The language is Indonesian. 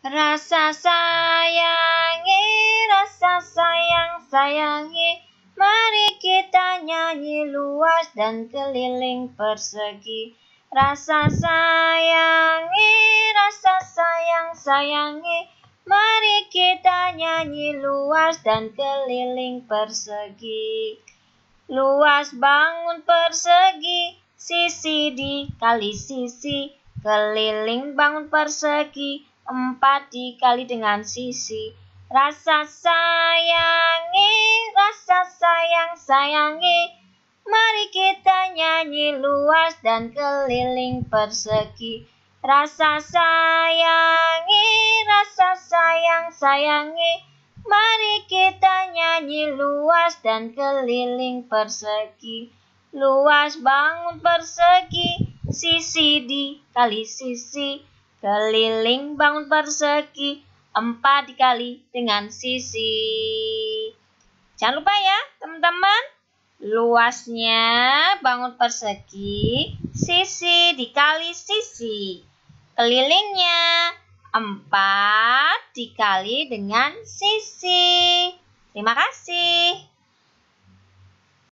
Rasa sayangi, rasa sayang, sayangi Mari kita nyanyi luas dan keliling persegi Rasa sayangi, rasa sayang, sayangi Mari kita nyanyi luas dan keliling persegi Luas bangun persegi, sisi di kali sisi Keliling bangun persegi, empat dikali dengan sisi. Rasa sayangi, rasa sayang sayangi. Mari kita nyanyi luas dan keliling persegi. Rasa sayangi, rasa sayang sayangi. Mari kita nyanyi luas dan keliling persegi. Luas bangun persegi, sisi dikali sisi. Keliling bangun persegi empat dikali dengan sisi. Jangan lupa ya teman-teman. Luasnya bangun persegi, sisi dikali sisi. Kelilingnya empat dikali dengan sisi. Terima kasih.